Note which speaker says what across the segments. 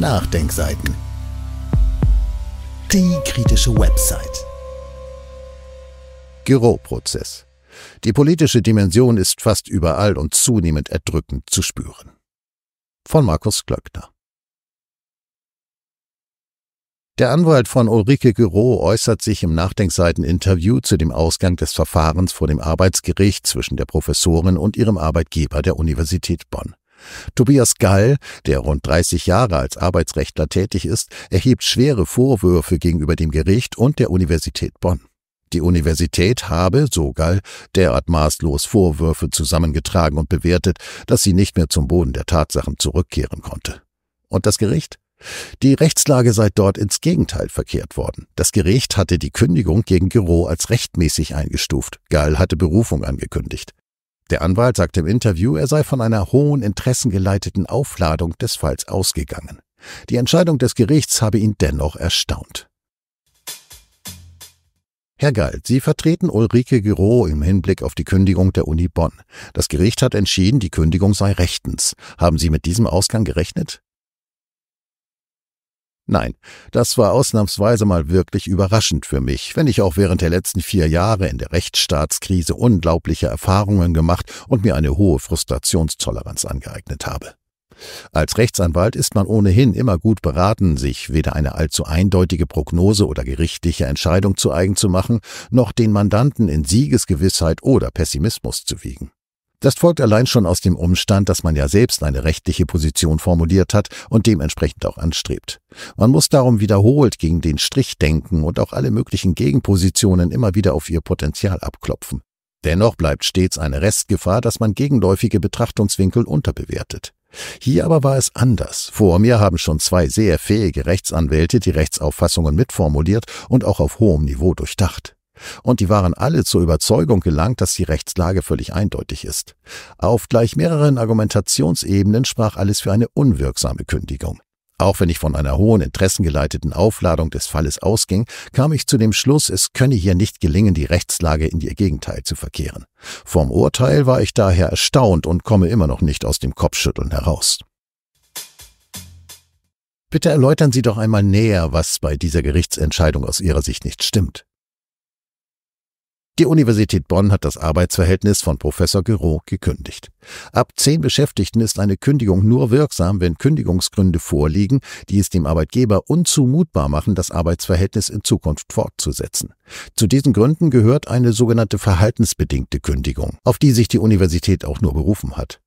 Speaker 1: Nachdenkseiten. Die kritische Website. Giro-Prozess. Die politische Dimension ist fast überall und zunehmend erdrückend zu spüren. Von Markus Glöckner. Der Anwalt von Ulrike Giro äußert sich im Nachdenkseiten-Interview zu dem Ausgang des Verfahrens vor dem Arbeitsgericht zwischen der Professorin und ihrem Arbeitgeber der Universität Bonn. Tobias Gall, der rund 30 Jahre als Arbeitsrechtler tätig ist, erhebt schwere Vorwürfe gegenüber dem Gericht und der Universität Bonn. Die Universität habe, so Gall, derart maßlos Vorwürfe zusammengetragen und bewertet, dass sie nicht mehr zum Boden der Tatsachen zurückkehren konnte. Und das Gericht? Die Rechtslage sei dort ins Gegenteil verkehrt worden. Das Gericht hatte die Kündigung gegen Giro als rechtmäßig eingestuft. Gall hatte Berufung angekündigt. Der Anwalt sagte im Interview, er sei von einer hohen interessengeleiteten Aufladung des Falls ausgegangen. Die Entscheidung des Gerichts habe ihn dennoch erstaunt. Herr Galt, Sie vertreten Ulrike Giro im Hinblick auf die Kündigung der Uni Bonn. Das Gericht hat entschieden, die Kündigung sei rechtens. Haben Sie mit diesem Ausgang gerechnet? Nein, das war ausnahmsweise mal wirklich überraschend für mich, wenn ich auch während der letzten vier Jahre in der Rechtsstaatskrise unglaubliche Erfahrungen gemacht und mir eine hohe Frustrationstoleranz angeeignet habe. Als Rechtsanwalt ist man ohnehin immer gut beraten, sich weder eine allzu eindeutige Prognose oder gerichtliche Entscheidung zu eigen zu machen, noch den Mandanten in Siegesgewissheit oder Pessimismus zu wiegen. Das folgt allein schon aus dem Umstand, dass man ja selbst eine rechtliche Position formuliert hat und dementsprechend auch anstrebt. Man muss darum wiederholt gegen den Strich denken und auch alle möglichen Gegenpositionen immer wieder auf ihr Potenzial abklopfen. Dennoch bleibt stets eine Restgefahr, dass man gegenläufige Betrachtungswinkel unterbewertet. Hier aber war es anders. Vor mir haben schon zwei sehr fähige Rechtsanwälte die Rechtsauffassungen mitformuliert und auch auf hohem Niveau durchdacht. Und die waren alle zur Überzeugung gelangt, dass die Rechtslage völlig eindeutig ist. Auf gleich mehreren Argumentationsebenen sprach alles für eine unwirksame Kündigung. Auch wenn ich von einer hohen interessengeleiteten Aufladung des Falles ausging, kam ich zu dem Schluss, es könne hier nicht gelingen, die Rechtslage in ihr Gegenteil zu verkehren. Vom Urteil war ich daher erstaunt und komme immer noch nicht aus dem Kopfschütteln heraus. Bitte erläutern Sie doch einmal näher, was bei dieser Gerichtsentscheidung aus Ihrer Sicht nicht stimmt. Die Universität Bonn hat das Arbeitsverhältnis von Professor Gero gekündigt. Ab zehn Beschäftigten ist eine Kündigung nur wirksam, wenn Kündigungsgründe vorliegen, die es dem Arbeitgeber unzumutbar machen, das Arbeitsverhältnis in Zukunft fortzusetzen. Zu diesen Gründen gehört eine sogenannte verhaltensbedingte Kündigung, auf die sich die Universität auch nur berufen hat.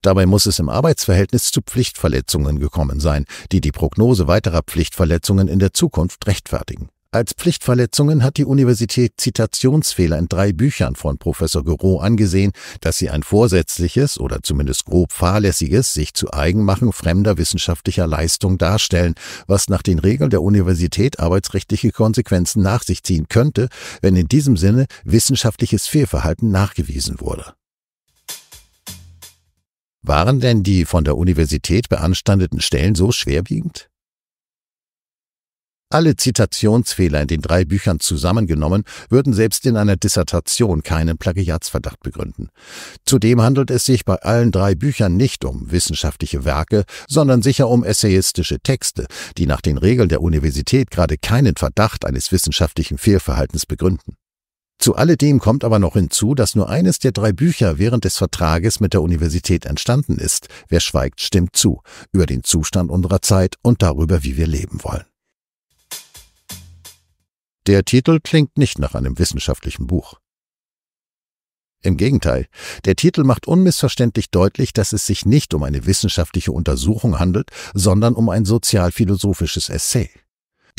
Speaker 1: Dabei muss es im Arbeitsverhältnis zu Pflichtverletzungen gekommen sein, die die Prognose weiterer Pflichtverletzungen in der Zukunft rechtfertigen. Als Pflichtverletzungen hat die Universität Zitationsfehler in drei Büchern von Professor Gero angesehen, dass sie ein vorsätzliches oder zumindest grob fahrlässiges sich zu Eigenmachen fremder wissenschaftlicher Leistung darstellen, was nach den Regeln der Universität arbeitsrechtliche Konsequenzen nach sich ziehen könnte, wenn in diesem Sinne wissenschaftliches Fehlverhalten nachgewiesen wurde. Waren denn die von der Universität beanstandeten Stellen so schwerwiegend? Alle Zitationsfehler in den drei Büchern zusammengenommen würden selbst in einer Dissertation keinen Plagiatsverdacht begründen. Zudem handelt es sich bei allen drei Büchern nicht um wissenschaftliche Werke, sondern sicher um essayistische Texte, die nach den Regeln der Universität gerade keinen Verdacht eines wissenschaftlichen Fehlverhaltens begründen. Zu alledem kommt aber noch hinzu, dass nur eines der drei Bücher während des Vertrages mit der Universität entstanden ist. Wer schweigt, stimmt zu, über den Zustand unserer Zeit und darüber, wie wir leben wollen. Der Titel klingt nicht nach einem wissenschaftlichen Buch. Im Gegenteil, der Titel macht unmissverständlich deutlich, dass es sich nicht um eine wissenschaftliche Untersuchung handelt, sondern um ein sozialphilosophisches Essay.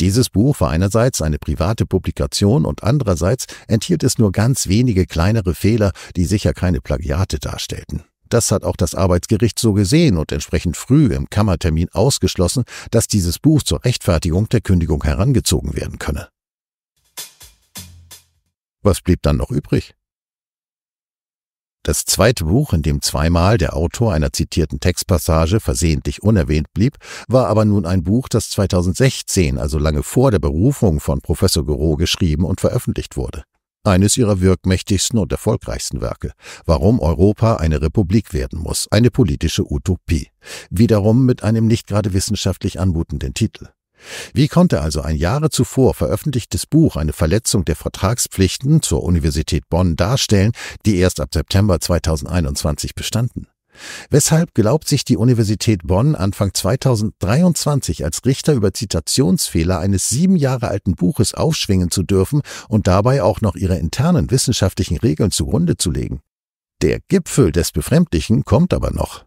Speaker 1: Dieses Buch war einerseits eine private Publikation und andererseits enthielt es nur ganz wenige kleinere Fehler, die sicher keine Plagiate darstellten. Das hat auch das Arbeitsgericht so gesehen und entsprechend früh im Kammertermin ausgeschlossen, dass dieses Buch zur Rechtfertigung der Kündigung herangezogen werden könne. Was blieb dann noch übrig? Das zweite Buch, in dem zweimal der Autor einer zitierten Textpassage versehentlich unerwähnt blieb, war aber nun ein Buch, das 2016, also lange vor der Berufung von Professor Gero, geschrieben und veröffentlicht wurde. Eines ihrer wirkmächtigsten und erfolgreichsten Werke. Warum Europa eine Republik werden muss. Eine politische Utopie. Wiederum mit einem nicht gerade wissenschaftlich anmutenden Titel. Wie konnte also ein Jahre zuvor veröffentlichtes Buch eine Verletzung der Vertragspflichten zur Universität Bonn darstellen, die erst ab September 2021 bestanden? Weshalb glaubt sich die Universität Bonn Anfang 2023 als Richter über Zitationsfehler eines sieben Jahre alten Buches aufschwingen zu dürfen und dabei auch noch ihre internen wissenschaftlichen Regeln zugrunde zu legen? Der Gipfel des Befremdlichen kommt aber noch.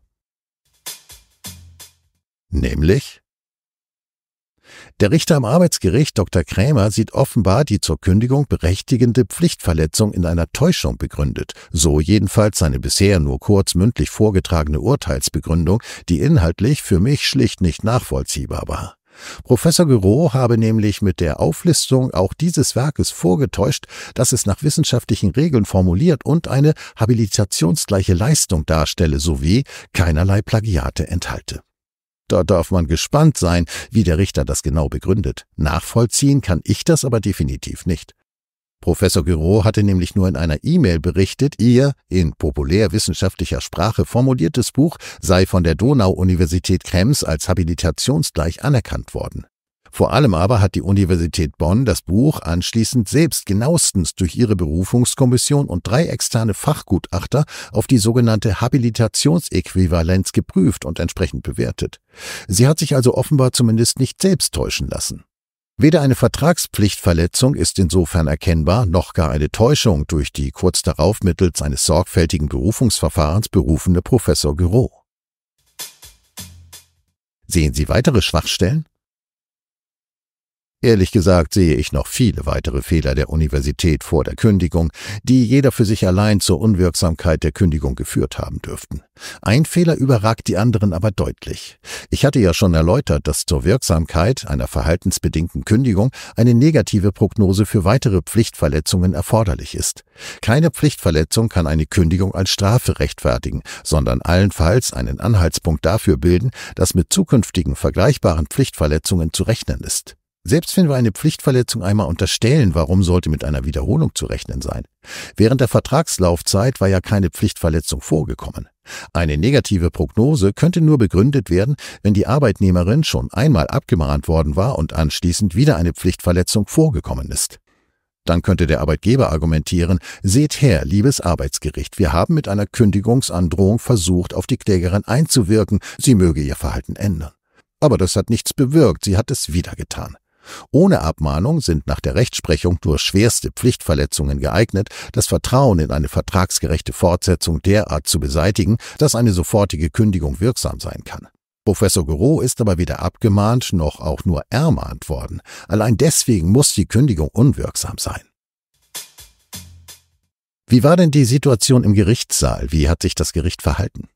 Speaker 1: Nämlich der Richter am Arbeitsgericht Dr. Krämer sieht offenbar die zur Kündigung berechtigende Pflichtverletzung in einer Täuschung begründet, so jedenfalls seine bisher nur kurz mündlich vorgetragene Urteilsbegründung, die inhaltlich für mich schlicht nicht nachvollziehbar war. Professor Gero habe nämlich mit der Auflistung auch dieses Werkes vorgetäuscht, dass es nach wissenschaftlichen Regeln formuliert und eine habilitationsgleiche Leistung darstelle sowie keinerlei Plagiate enthalte. Da darf man gespannt sein, wie der Richter das genau begründet. Nachvollziehen kann ich das aber definitiv nicht. Professor Giraud hatte nämlich nur in einer E-Mail berichtet, ihr in populärwissenschaftlicher Sprache formuliertes Buch sei von der Donau-Universität Krems als habilitationsgleich anerkannt worden. Vor allem aber hat die Universität Bonn das Buch anschließend selbst genauestens durch ihre Berufungskommission und drei externe Fachgutachter auf die sogenannte Habilitationsäquivalenz geprüft und entsprechend bewertet. Sie hat sich also offenbar zumindest nicht selbst täuschen lassen. Weder eine Vertragspflichtverletzung ist insofern erkennbar, noch gar eine Täuschung durch die kurz darauf mittels eines sorgfältigen Berufungsverfahrens berufene Professor Giro. Sehen Sie weitere Schwachstellen? Ehrlich gesagt sehe ich noch viele weitere Fehler der Universität vor der Kündigung, die jeder für sich allein zur Unwirksamkeit der Kündigung geführt haben dürften. Ein Fehler überragt die anderen aber deutlich. Ich hatte ja schon erläutert, dass zur Wirksamkeit einer verhaltensbedingten Kündigung eine negative Prognose für weitere Pflichtverletzungen erforderlich ist. Keine Pflichtverletzung kann eine Kündigung als Strafe rechtfertigen, sondern allenfalls einen Anhaltspunkt dafür bilden, dass mit zukünftigen vergleichbaren Pflichtverletzungen zu rechnen ist. Selbst wenn wir eine Pflichtverletzung einmal unterstellen, warum sollte mit einer Wiederholung zu rechnen sein? Während der Vertragslaufzeit war ja keine Pflichtverletzung vorgekommen. Eine negative Prognose könnte nur begründet werden, wenn die Arbeitnehmerin schon einmal abgemahnt worden war und anschließend wieder eine Pflichtverletzung vorgekommen ist. Dann könnte der Arbeitgeber argumentieren, seht her, liebes Arbeitsgericht, wir haben mit einer Kündigungsandrohung versucht, auf die Klägerin einzuwirken, sie möge ihr Verhalten ändern. Aber das hat nichts bewirkt, sie hat es wieder getan. Ohne Abmahnung sind nach der Rechtsprechung nur schwerste Pflichtverletzungen geeignet, das Vertrauen in eine vertragsgerechte Fortsetzung derart zu beseitigen, dass eine sofortige Kündigung wirksam sein kann. Professor Gero ist aber weder abgemahnt noch auch nur ermahnt worden. Allein deswegen muss die Kündigung unwirksam sein. Wie war denn die Situation im Gerichtssaal? Wie hat sich das Gericht verhalten?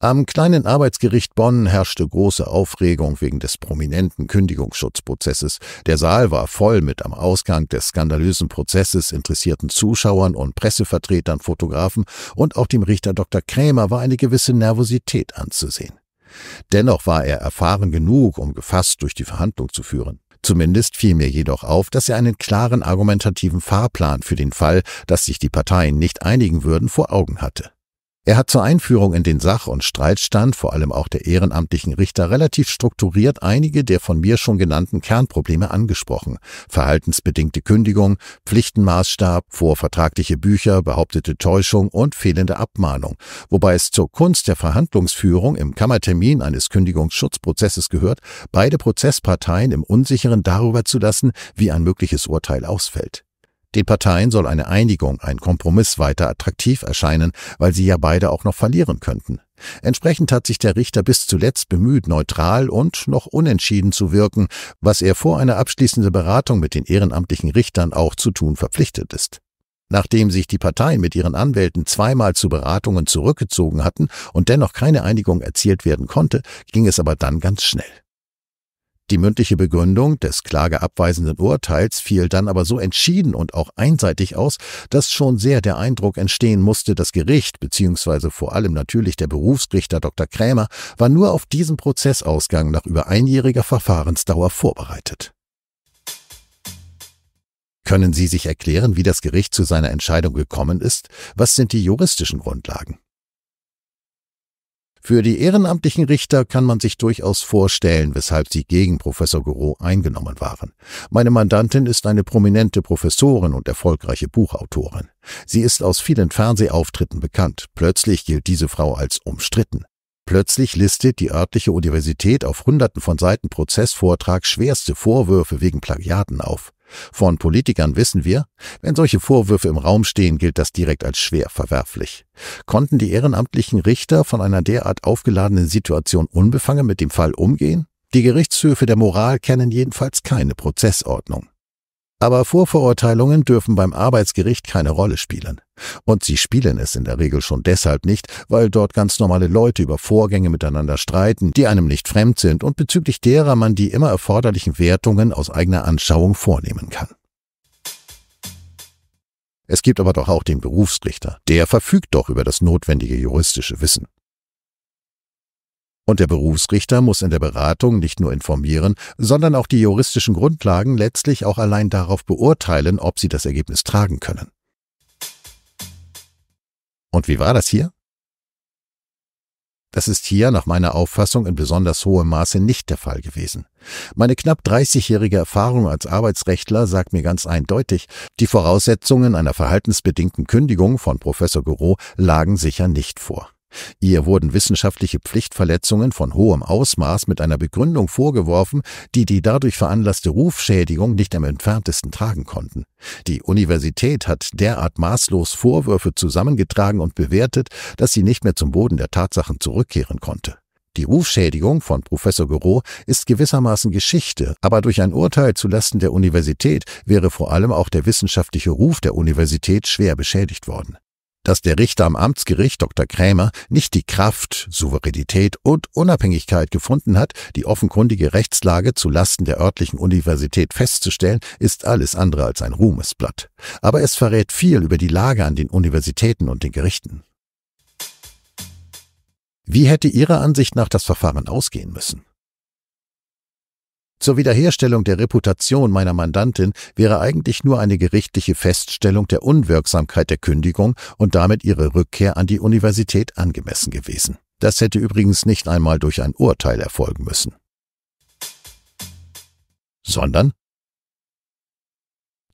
Speaker 1: Am kleinen Arbeitsgericht Bonn herrschte große Aufregung wegen des prominenten Kündigungsschutzprozesses. Der Saal war voll mit am Ausgang des skandalösen Prozesses interessierten Zuschauern und Pressevertretern, Fotografen und auch dem Richter Dr. Krämer war eine gewisse Nervosität anzusehen. Dennoch war er erfahren genug, um gefasst durch die Verhandlung zu führen. Zumindest fiel mir jedoch auf, dass er einen klaren argumentativen Fahrplan für den Fall, dass sich die Parteien nicht einigen würden, vor Augen hatte. Er hat zur Einführung in den Sach- und Streitstand, vor allem auch der ehrenamtlichen Richter, relativ strukturiert einige der von mir schon genannten Kernprobleme angesprochen. Verhaltensbedingte Kündigung, Pflichtenmaßstab, vorvertragliche Bücher, behauptete Täuschung und fehlende Abmahnung, wobei es zur Kunst der Verhandlungsführung im Kammertermin eines Kündigungsschutzprozesses gehört, beide Prozessparteien im Unsicheren darüber zu lassen, wie ein mögliches Urteil ausfällt. Den Parteien soll eine Einigung, ein Kompromiss weiter attraktiv erscheinen, weil sie ja beide auch noch verlieren könnten. Entsprechend hat sich der Richter bis zuletzt bemüht, neutral und noch unentschieden zu wirken, was er vor einer abschließenden Beratung mit den ehrenamtlichen Richtern auch zu tun verpflichtet ist. Nachdem sich die Parteien mit ihren Anwälten zweimal zu Beratungen zurückgezogen hatten und dennoch keine Einigung erzielt werden konnte, ging es aber dann ganz schnell. Die mündliche Begründung des klageabweisenden Urteils fiel dann aber so entschieden und auch einseitig aus, dass schon sehr der Eindruck entstehen musste, das Gericht bzw. vor allem natürlich der Berufsrichter Dr. Krämer war nur auf diesen Prozessausgang nach über einjähriger Verfahrensdauer vorbereitet. Können Sie sich erklären, wie das Gericht zu seiner Entscheidung gekommen ist? Was sind die juristischen Grundlagen? Für die ehrenamtlichen Richter kann man sich durchaus vorstellen, weshalb sie gegen Professor Goro eingenommen waren. Meine Mandantin ist eine prominente Professorin und erfolgreiche Buchautorin. Sie ist aus vielen Fernsehauftritten bekannt. Plötzlich gilt diese Frau als umstritten. Plötzlich listet die örtliche Universität auf hunderten von Seiten Prozessvortrag schwerste Vorwürfe wegen Plagiaten auf. Von Politikern wissen wir, wenn solche Vorwürfe im Raum stehen, gilt das direkt als schwer verwerflich. Konnten die ehrenamtlichen Richter von einer derart aufgeladenen Situation unbefangen mit dem Fall umgehen? Die Gerichtshöfe der Moral kennen jedenfalls keine Prozessordnung. Aber Vorverurteilungen dürfen beim Arbeitsgericht keine Rolle spielen. Und sie spielen es in der Regel schon deshalb nicht, weil dort ganz normale Leute über Vorgänge miteinander streiten, die einem nicht fremd sind und bezüglich derer man die immer erforderlichen Wertungen aus eigener Anschauung vornehmen kann. Es gibt aber doch auch den Berufsrichter. Der verfügt doch über das notwendige juristische Wissen. Und der Berufsrichter muss in der Beratung nicht nur informieren, sondern auch die juristischen Grundlagen letztlich auch allein darauf beurteilen, ob sie das Ergebnis tragen können. Und wie war das hier? Das ist hier nach meiner Auffassung in besonders hohem Maße nicht der Fall gewesen. Meine knapp 30-jährige Erfahrung als Arbeitsrechtler sagt mir ganz eindeutig, die Voraussetzungen einer verhaltensbedingten Kündigung von Professor Goro lagen sicher nicht vor. Ihr wurden wissenschaftliche Pflichtverletzungen von hohem Ausmaß mit einer Begründung vorgeworfen, die die dadurch veranlasste Rufschädigung nicht am entferntesten tragen konnten. Die Universität hat derart maßlos Vorwürfe zusammengetragen und bewertet, dass sie nicht mehr zum Boden der Tatsachen zurückkehren konnte. Die Rufschädigung von Professor Gero ist gewissermaßen Geschichte, aber durch ein Urteil zulasten der Universität wäre vor allem auch der wissenschaftliche Ruf der Universität schwer beschädigt worden dass der Richter am Amtsgericht Dr. Krämer nicht die Kraft, Souveränität und Unabhängigkeit gefunden hat, die offenkundige Rechtslage zu Lasten der örtlichen Universität festzustellen, ist alles andere als ein Ruhmesblatt. Aber es verrät viel über die Lage an den Universitäten und den Gerichten. Wie hätte Ihrer Ansicht nach das Verfahren ausgehen müssen? Zur Wiederherstellung der Reputation meiner Mandantin wäre eigentlich nur eine gerichtliche Feststellung der Unwirksamkeit der Kündigung und damit ihre Rückkehr an die Universität angemessen gewesen. Das hätte übrigens nicht einmal durch ein Urteil erfolgen müssen. Sondern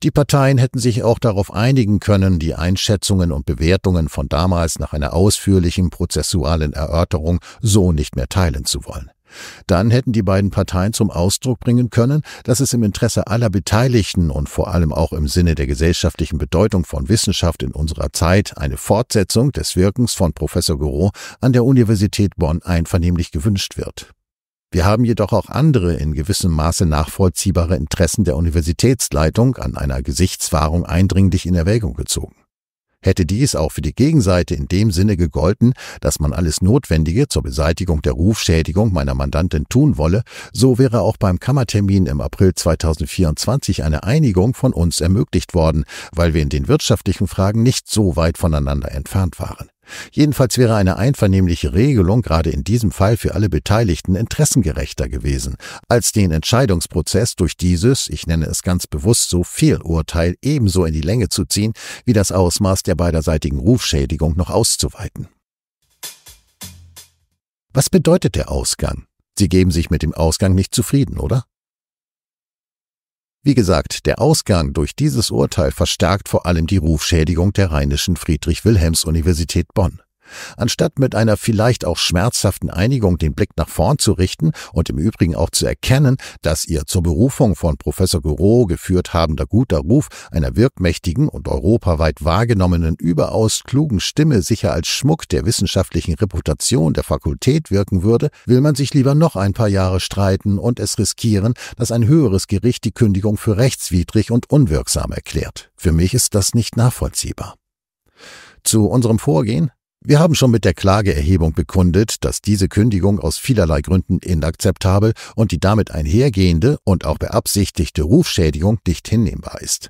Speaker 1: die Parteien hätten sich auch darauf einigen können, die Einschätzungen und Bewertungen von damals nach einer ausführlichen prozessualen Erörterung so nicht mehr teilen zu wollen. Dann hätten die beiden Parteien zum Ausdruck bringen können, dass es im Interesse aller Beteiligten und vor allem auch im Sinne der gesellschaftlichen Bedeutung von Wissenschaft in unserer Zeit eine Fortsetzung des Wirkens von Professor Gouraud an der Universität Bonn einvernehmlich gewünscht wird. Wir haben jedoch auch andere in gewissem Maße nachvollziehbare Interessen der Universitätsleitung an einer Gesichtswahrung eindringlich in Erwägung gezogen hätte dies auch für die Gegenseite in dem Sinne gegolten, dass man alles Notwendige zur Beseitigung der Rufschädigung meiner Mandantin tun wolle, so wäre auch beim Kammertermin im April 2024 eine Einigung von uns ermöglicht worden, weil wir in den wirtschaftlichen Fragen nicht so weit voneinander entfernt waren. Jedenfalls wäre eine einvernehmliche Regelung gerade in diesem Fall für alle Beteiligten interessengerechter gewesen, als den Entscheidungsprozess durch dieses, ich nenne es ganz bewusst so Fehlurteil ebenso in die Länge zu ziehen, wie das Ausmaß der beiderseitigen Rufschädigung noch auszuweiten. Was bedeutet der Ausgang? Sie geben sich mit dem Ausgang nicht zufrieden, oder? Wie gesagt, der Ausgang durch dieses Urteil verstärkt vor allem die Rufschädigung der Rheinischen Friedrich-Wilhelms-Universität Bonn. Anstatt mit einer vielleicht auch schmerzhaften Einigung den Blick nach vorn zu richten und im Übrigen auch zu erkennen, dass ihr zur Berufung von Professor Gouraud geführt habender guter Ruf einer wirkmächtigen und europaweit wahrgenommenen überaus klugen Stimme sicher als Schmuck der wissenschaftlichen Reputation der Fakultät wirken würde, will man sich lieber noch ein paar Jahre streiten und es riskieren, dass ein höheres Gericht die Kündigung für rechtswidrig und unwirksam erklärt. Für mich ist das nicht nachvollziehbar. Zu unserem Vorgehen wir haben schon mit der Klageerhebung bekundet, dass diese Kündigung aus vielerlei Gründen inakzeptabel und die damit einhergehende und auch beabsichtigte Rufschädigung nicht hinnehmbar ist.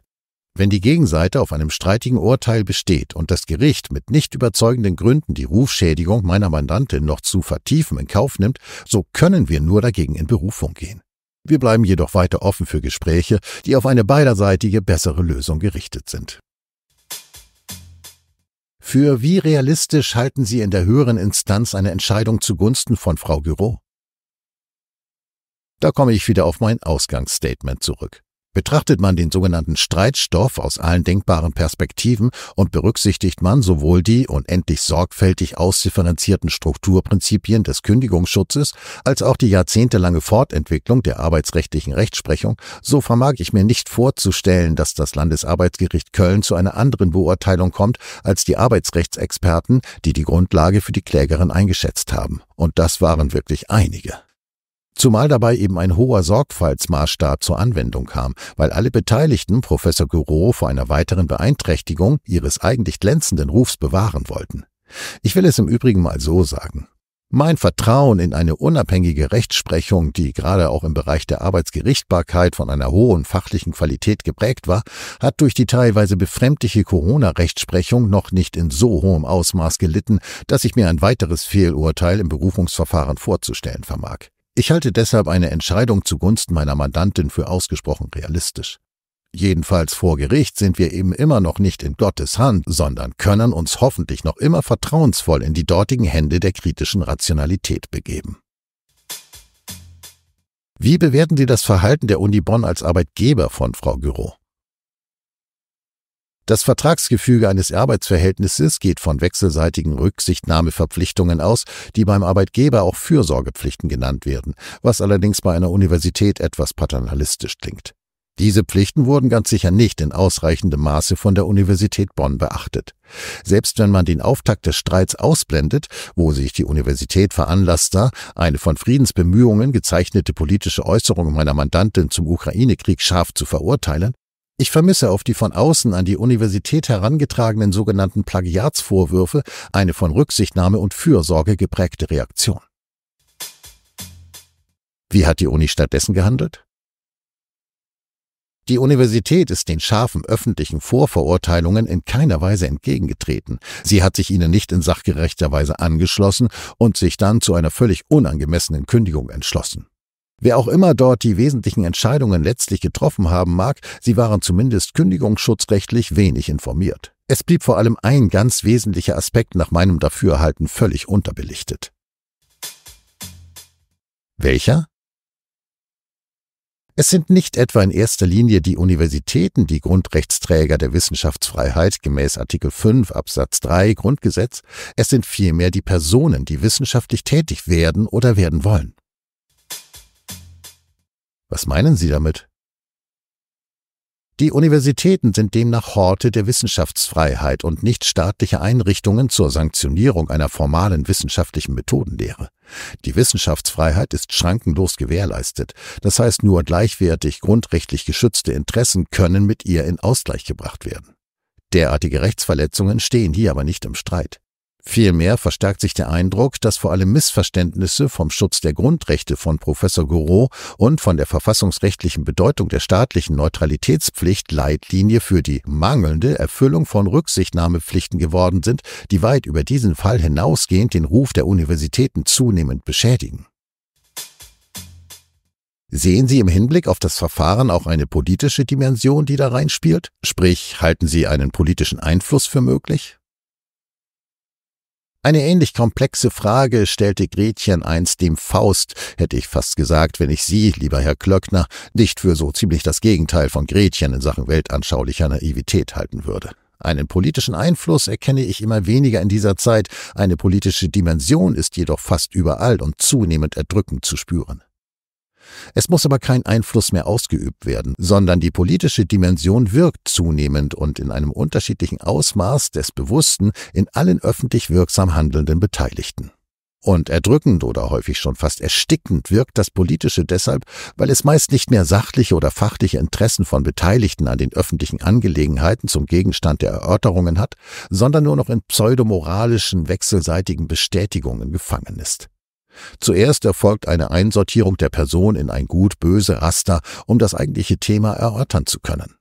Speaker 1: Wenn die Gegenseite auf einem streitigen Urteil besteht und das Gericht mit nicht überzeugenden Gründen die Rufschädigung meiner Mandantin noch zu vertiefen in Kauf nimmt, so können wir nur dagegen in Berufung gehen. Wir bleiben jedoch weiter offen für Gespräche, die auf eine beiderseitige bessere Lösung gerichtet sind. Für wie realistisch halten Sie in der höheren Instanz eine Entscheidung zugunsten von Frau Giro? Da komme ich wieder auf mein Ausgangsstatement zurück. Betrachtet man den sogenannten Streitstoff aus allen denkbaren Perspektiven und berücksichtigt man sowohl die unendlich sorgfältig ausdifferenzierten Strukturprinzipien des Kündigungsschutzes als auch die jahrzehntelange Fortentwicklung der arbeitsrechtlichen Rechtsprechung, so vermag ich mir nicht vorzustellen, dass das Landesarbeitsgericht Köln zu einer anderen Beurteilung kommt als die Arbeitsrechtsexperten, die die Grundlage für die Klägerin eingeschätzt haben. Und das waren wirklich einige. Zumal dabei eben ein hoher Sorgfaltsmaßstab zur Anwendung kam, weil alle Beteiligten Professor Guro vor einer weiteren Beeinträchtigung ihres eigentlich glänzenden Rufs bewahren wollten. Ich will es im Übrigen mal so sagen. Mein Vertrauen in eine unabhängige Rechtsprechung, die gerade auch im Bereich der Arbeitsgerichtbarkeit von einer hohen fachlichen Qualität geprägt war, hat durch die teilweise befremdliche Corona-Rechtsprechung noch nicht in so hohem Ausmaß gelitten, dass ich mir ein weiteres Fehlurteil im Berufungsverfahren vorzustellen vermag. Ich halte deshalb eine Entscheidung zugunsten meiner Mandantin für ausgesprochen realistisch. Jedenfalls vor Gericht sind wir eben immer noch nicht in Gottes Hand, sondern können uns hoffentlich noch immer vertrauensvoll in die dortigen Hände der kritischen Rationalität begeben. Wie bewerten Sie das Verhalten der Uni Bonn als Arbeitgeber von Frau Gürow? Das Vertragsgefüge eines Arbeitsverhältnisses geht von wechselseitigen Rücksichtnahmeverpflichtungen aus, die beim Arbeitgeber auch Fürsorgepflichten genannt werden, was allerdings bei einer Universität etwas paternalistisch klingt. Diese Pflichten wurden ganz sicher nicht in ausreichendem Maße von der Universität Bonn beachtet. Selbst wenn man den Auftakt des Streits ausblendet, wo sich die Universität veranlasst sah, eine von Friedensbemühungen gezeichnete politische Äußerung meiner Mandantin zum Ukraine-Krieg scharf zu verurteilen, ich vermisse auf die von außen an die Universität herangetragenen sogenannten Plagiatsvorwürfe eine von Rücksichtnahme und Fürsorge geprägte Reaktion. Wie hat die Uni stattdessen gehandelt? Die Universität ist den scharfen öffentlichen Vorverurteilungen in keiner Weise entgegengetreten. Sie hat sich ihnen nicht in sachgerechter Weise angeschlossen und sich dann zu einer völlig unangemessenen Kündigung entschlossen. Wer auch immer dort die wesentlichen Entscheidungen letztlich getroffen haben mag, sie waren zumindest kündigungsschutzrechtlich wenig informiert. Es blieb vor allem ein ganz wesentlicher Aspekt nach meinem Dafürhalten völlig unterbelichtet. Welcher? Es sind nicht etwa in erster Linie die Universitäten die Grundrechtsträger der Wissenschaftsfreiheit gemäß Artikel 5 Absatz 3 Grundgesetz, es sind vielmehr die Personen, die wissenschaftlich tätig werden oder werden wollen. Was meinen Sie damit? Die Universitäten sind demnach Horte der Wissenschaftsfreiheit und nicht staatliche Einrichtungen zur Sanktionierung einer formalen wissenschaftlichen Methodenlehre. Die Wissenschaftsfreiheit ist schrankenlos gewährleistet, das heißt nur gleichwertig grundrechtlich geschützte Interessen können mit ihr in Ausgleich gebracht werden. Derartige Rechtsverletzungen stehen hier aber nicht im Streit. Vielmehr verstärkt sich der Eindruck, dass vor allem Missverständnisse vom Schutz der Grundrechte von Professor Gouraud und von der verfassungsrechtlichen Bedeutung der staatlichen Neutralitätspflicht Leitlinie für die mangelnde Erfüllung von Rücksichtnahmepflichten geworden sind, die weit über diesen Fall hinausgehend den Ruf der Universitäten zunehmend beschädigen. Sehen Sie im Hinblick auf das Verfahren auch eine politische Dimension, die da reinspielt? Sprich, halten Sie einen politischen Einfluss für möglich? Eine ähnlich komplexe Frage stellte Gretchen einst dem Faust, hätte ich fast gesagt, wenn ich Sie, lieber Herr Klöckner, nicht für so ziemlich das Gegenteil von Gretchen in Sachen weltanschaulicher Naivität halten würde. Einen politischen Einfluss erkenne ich immer weniger in dieser Zeit, eine politische Dimension ist jedoch fast überall und zunehmend erdrückend zu spüren. Es muss aber kein Einfluss mehr ausgeübt werden, sondern die politische Dimension wirkt zunehmend und in einem unterschiedlichen Ausmaß des Bewussten in allen öffentlich wirksam handelnden Beteiligten. Und erdrückend oder häufig schon fast erstickend wirkt das Politische deshalb, weil es meist nicht mehr sachliche oder fachliche Interessen von Beteiligten an den öffentlichen Angelegenheiten zum Gegenstand der Erörterungen hat, sondern nur noch in pseudomoralischen, wechselseitigen Bestätigungen gefangen ist. Zuerst erfolgt eine Einsortierung der Person in ein gut-böse Raster, um das eigentliche Thema erörtern zu können.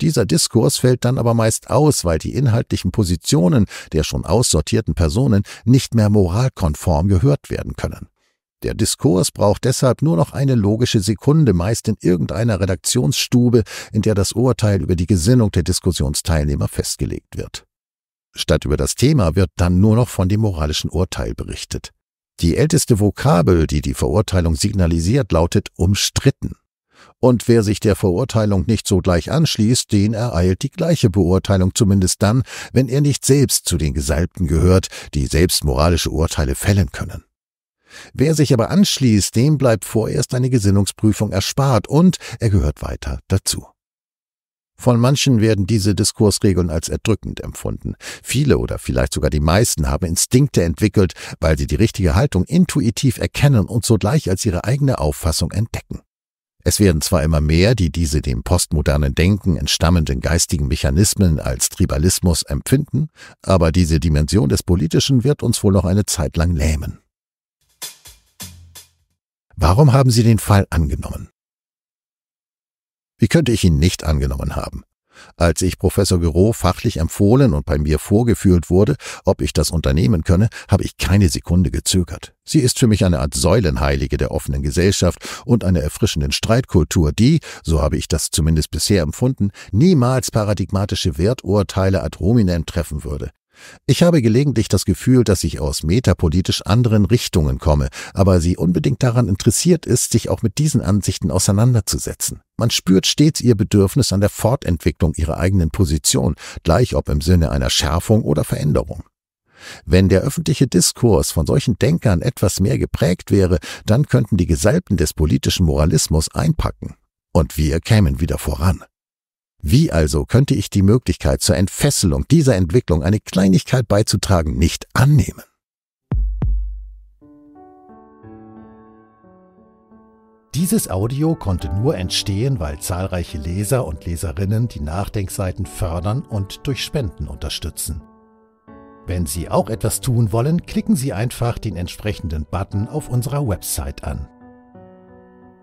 Speaker 1: Dieser Diskurs fällt dann aber meist aus, weil die inhaltlichen Positionen der schon aussortierten Personen nicht mehr moralkonform gehört werden können. Der Diskurs braucht deshalb nur noch eine logische Sekunde, meist in irgendeiner Redaktionsstube, in der das Urteil über die Gesinnung der Diskussionsteilnehmer festgelegt wird. Statt über das Thema wird dann nur noch von dem moralischen Urteil berichtet. Die älteste Vokabel, die die Verurteilung signalisiert, lautet umstritten. Und wer sich der Verurteilung nicht sogleich anschließt, den ereilt die gleiche Beurteilung zumindest dann, wenn er nicht selbst zu den Gesalbten gehört, die selbst moralische Urteile fällen können. Wer sich aber anschließt, dem bleibt vorerst eine Gesinnungsprüfung erspart und er gehört weiter dazu. Von manchen werden diese Diskursregeln als erdrückend empfunden. Viele oder vielleicht sogar die meisten haben Instinkte entwickelt, weil sie die richtige Haltung intuitiv erkennen und sogleich als ihre eigene Auffassung entdecken. Es werden zwar immer mehr, die diese dem postmodernen Denken entstammenden geistigen Mechanismen als Tribalismus empfinden, aber diese Dimension des Politischen wird uns wohl noch eine Zeit lang lähmen. Warum haben Sie den Fall angenommen? Wie könnte ich ihn nicht angenommen haben? Als ich Professor Gero fachlich empfohlen und bei mir vorgeführt wurde, ob ich das unternehmen könne, habe ich keine Sekunde gezögert. Sie ist für mich eine Art Säulenheilige der offenen Gesellschaft und einer erfrischenden Streitkultur, die, so habe ich das zumindest bisher empfunden, niemals paradigmatische Werturteile ad hominem treffen würde. Ich habe gelegentlich das Gefühl, dass ich aus metapolitisch anderen Richtungen komme, aber sie unbedingt daran interessiert ist, sich auch mit diesen Ansichten auseinanderzusetzen. Man spürt stets ihr Bedürfnis an der Fortentwicklung ihrer eigenen Position, gleich ob im Sinne einer Schärfung oder Veränderung. Wenn der öffentliche Diskurs von solchen Denkern etwas mehr geprägt wäre, dann könnten die Gesalbten des politischen Moralismus einpacken. Und wir kämen wieder voran. Wie also könnte ich die Möglichkeit zur Entfesselung dieser Entwicklung eine Kleinigkeit beizutragen nicht annehmen? Dieses Audio konnte nur entstehen, weil zahlreiche Leser und Leserinnen die Nachdenkseiten fördern und durch Spenden unterstützen. Wenn Sie auch etwas tun wollen, klicken Sie einfach den entsprechenden Button auf unserer Website an.